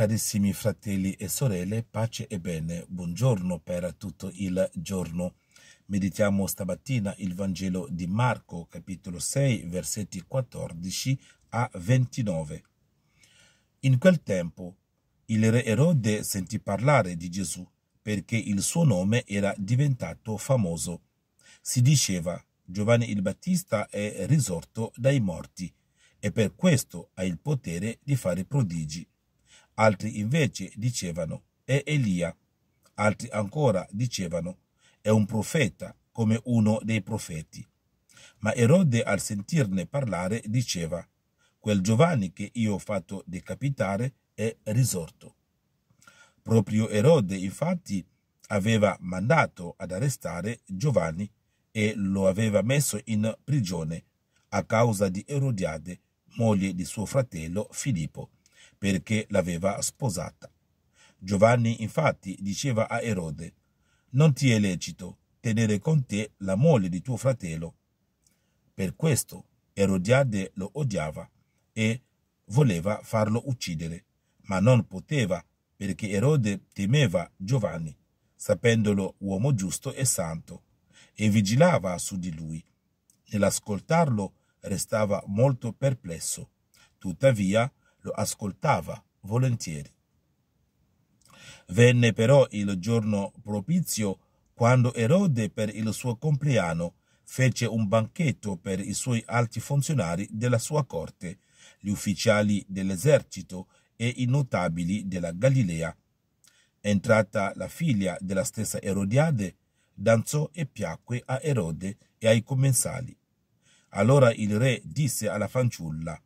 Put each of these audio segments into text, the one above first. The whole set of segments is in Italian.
Carissimi fratelli e sorelle, pace e bene, buongiorno per tutto il giorno. Meditiamo stamattina il Vangelo di Marco, capitolo 6, versetti 14 a 29. In quel tempo il re Erode sentì parlare di Gesù perché il suo nome era diventato famoso. Si diceva Giovanni il Battista è risorto dai morti e per questo ha il potere di fare prodigi altri invece dicevano è Elia, altri ancora dicevano è un profeta come uno dei profeti. Ma Erode al sentirne parlare diceva quel Giovanni che io ho fatto decapitare è risorto. Proprio Erode infatti aveva mandato ad arrestare Giovanni e lo aveva messo in prigione a causa di Erodiade, moglie di suo fratello Filippo perché l'aveva sposata. Giovanni infatti diceva a Erode, non ti è lecito tenere con te la moglie di tuo fratello. Per questo Erodiade lo odiava e voleva farlo uccidere, ma non poteva perché Erode temeva Giovanni, sapendolo uomo giusto e santo, e vigilava su di lui. Nell'ascoltarlo restava molto perplesso. Tuttavia lo ascoltava volentieri. Venne però il giorno propizio quando Erode per il suo compleanno fece un banchetto per i suoi alti funzionari della sua corte, gli ufficiali dell'esercito e i notabili della Galilea. Entrata la figlia della stessa Erodiade, danzò e piacque a Erode e ai commensali. Allora il re disse alla fanciulla,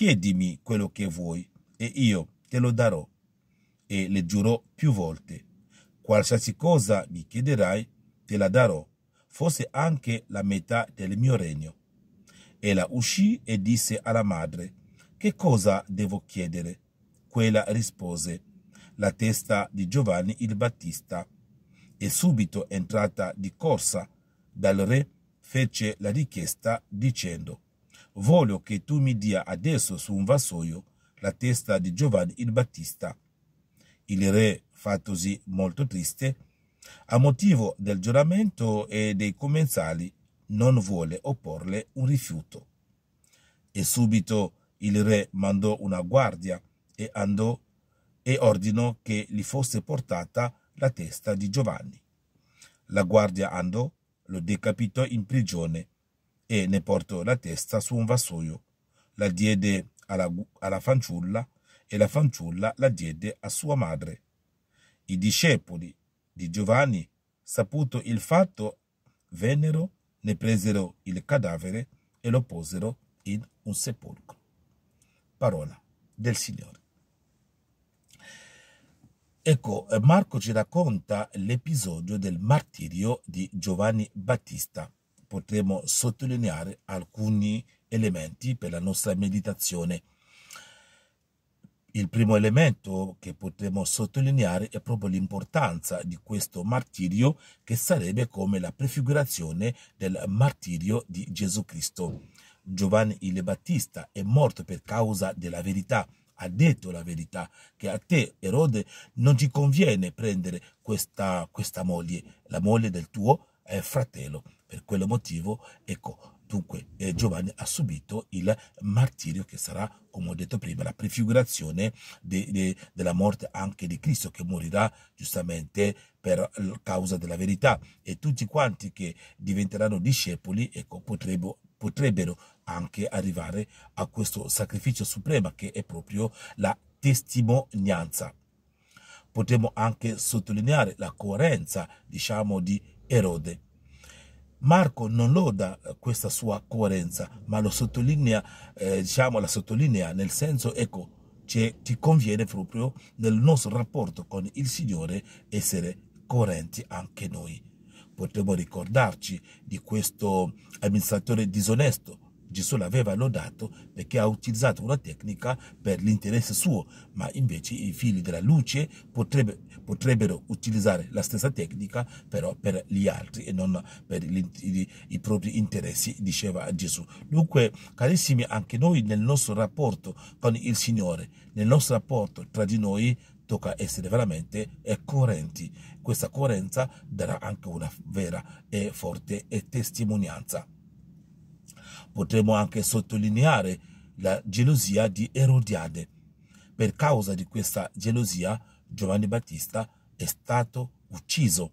chiedimi quello che vuoi e io te lo darò. E le giurò più volte, qualsiasi cosa mi chiederai, te la darò, fosse anche la metà del mio regno. Ella uscì e disse alla madre, che cosa devo chiedere? Quella rispose, la testa di Giovanni il Battista. E subito entrata di corsa dal re, fece la richiesta dicendo, voglio che tu mi dia adesso su un vassoio la testa di Giovanni il Battista. Il re, fattosi molto triste, a motivo del giuramento e dei commensali, non vuole opporle un rifiuto. E subito il re mandò una guardia e andò e ordinò che gli fosse portata la testa di Giovanni. La guardia andò, lo decapitò in prigione e ne portò la testa su un vassoio. La diede alla, alla fanciulla e la fanciulla la diede a sua madre. I discepoli di Giovanni, saputo il fatto, vennero, ne presero il cadavere e lo posero in un sepolcro. Parola del Signore. Ecco, Marco ci racconta l'episodio del martirio di Giovanni Battista potremo sottolineare alcuni elementi per la nostra meditazione. Il primo elemento che potremmo sottolineare è proprio l'importanza di questo martirio che sarebbe come la prefigurazione del martirio di Gesù Cristo. Giovanni il Battista è morto per causa della verità, ha detto la verità, che a te, Erode, non ti conviene prendere questa, questa moglie, la moglie del tuo eh, fratello. Per quello motivo, ecco, dunque eh, Giovanni ha subito il martirio che sarà, come ho detto prima, la prefigurazione de, de, della morte anche di Cristo che morirà giustamente per causa della verità e tutti quanti che diventeranno discepoli ecco, potrebbero, potrebbero anche arrivare a questo sacrificio supremo che è proprio la testimonianza. Potremmo anche sottolineare la coerenza, diciamo, di Erode. Marco non loda eh, questa sua coerenza, ma lo sottolinea, eh, diciamo, la sottolinea nel senso, ecco, ci conviene proprio nel nostro rapporto con il Signore essere coerenti anche noi. Potremmo ricordarci di questo amministratore disonesto, Gesù l'aveva lodato perché ha utilizzato una tecnica per l'interesse suo, ma invece i figli della luce potrebbe, potrebbero utilizzare la stessa tecnica però per gli altri e non per gli, i, i propri interessi, diceva Gesù. Dunque, carissimi, anche noi nel nostro rapporto con il Signore, nel nostro rapporto tra di noi, tocca essere veramente eh, coerenti. Questa coerenza darà anche una vera e forte eh, testimonianza. Potremmo anche sottolineare la gelosia di Erodiade. Per causa di questa gelosia Giovanni Battista è stato ucciso.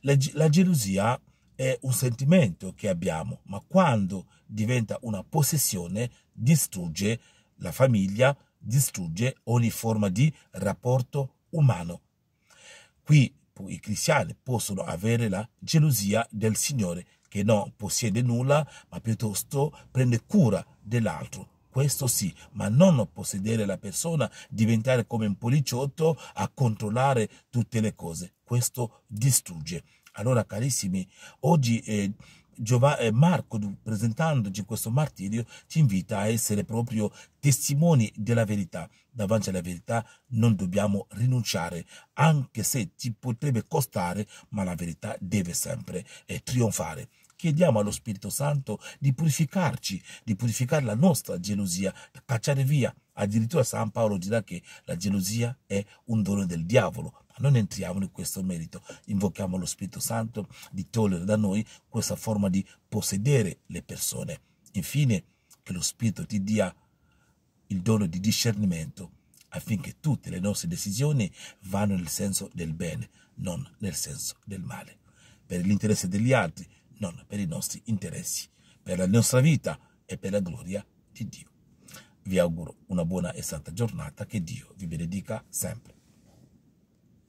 La, la gelosia è un sentimento che abbiamo, ma quando diventa una possessione distrugge la famiglia, distrugge ogni forma di rapporto umano. Qui i cristiani possono avere la gelosia del Signore che non possiede nulla, ma piuttosto prende cura dell'altro. Questo sì, ma non possedere la persona, diventare come un poliziotto a controllare tutte le cose. Questo distrugge. Allora, carissimi, oggi eh, Giova- eh, Marco, presentandoci questo martirio, ci invita a essere proprio testimoni della verità. Davanti alla verità non dobbiamo rinunciare, anche se ci potrebbe costare, ma la verità deve sempre eh, trionfare chiediamo allo Spirito Santo di purificarci, di purificare la nostra gelosia, cacciare via. Addirittura San Paolo dirà che la gelosia è un dono del diavolo, ma non entriamo in questo merito. Invochiamo lo Spirito Santo di togliere da noi questa forma di possedere le persone. Infine, che lo Spirito ti dia il dono di discernimento affinché tutte le nostre decisioni vanno nel senso del bene, non nel senso del male. Per l'interesse degli altri, non per i nostri interessi, per la nostra vita e per la gloria di Dio. Vi auguro una buona e santa giornata, che Dio vi benedica sempre.